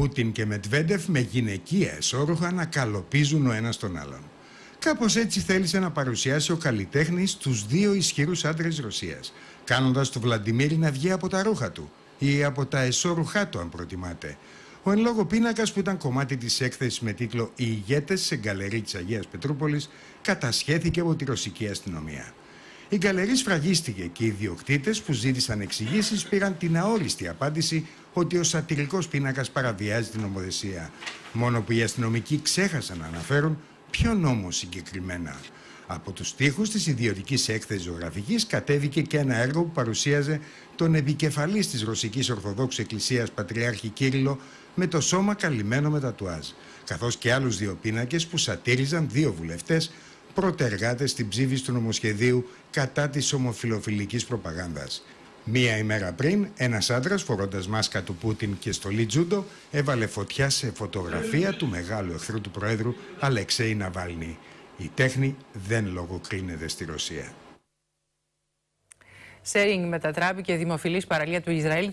Πούτιν και Μετβέντεφ με γυναικεία εσόρουχα να καλοπίζουν ο ένας τον άλλον. Κάπως έτσι θέλησε να παρουσιάσει ο καλλιτέχνης τους δύο ισχυρούς άντρες Ρωσίας, κάνοντας τον Βλαντιμίρη να βγει από τα ρούχα του ή από τα εσόρουχά του αν προτιμάτε. Ο εν λόγω πίνακας που ήταν κομμάτι της έκθεσης με τίτλο Οι ηγέτες σε γκαλερί της Αγίας Πετρούπολης κατασχέθηκε από τη ρωσική αστυνομία. Η γκαλερί σφραγίστηκε και οι διοκτήτες που ζήτησαν εξηγήσεις πήραν την αόριστη απάντηση ότι ο σατυρικός πίνακας παραβιάζει την νομοθεσία. Μόνο που οι αστυνομικοί ξέχασαν να αναφέρουν ποιο νόμο συγκεκριμένα. Από τους τοίχου της ιδιωτικής έκθεσης ζωγραφικής κατέβηκε και ένα έργο που παρουσίαζε τον επικεφαλής της Ρωσικής Ορθοδόξου Εκκλησίας Πατριάρχη Κύριλο με το σώμα καλυμμένο με τατουάζ, καθώς και άλλους δύο πίνακες που σατήριζαν δύο βουλευτές πρωτεργάτες στην ψήφιση του νομοσχεδίου κατά της ομοφιλοφιλικής προπαγάνδας. Μία ημέρα πριν, ένας άντρας φορώντας μάσκα του Πούτιν και στο λιτζούντο έβαλε φωτιά σε φωτογραφία του μεγάλου εχθρού του Προέδρου Αλεξέη Ναβάλνη. Η τέχνη δεν λογοκρίνεται στη Ρωσία. Σέρινγκ μετατράπηκε δημοφιλής παραλία του Ισραήλ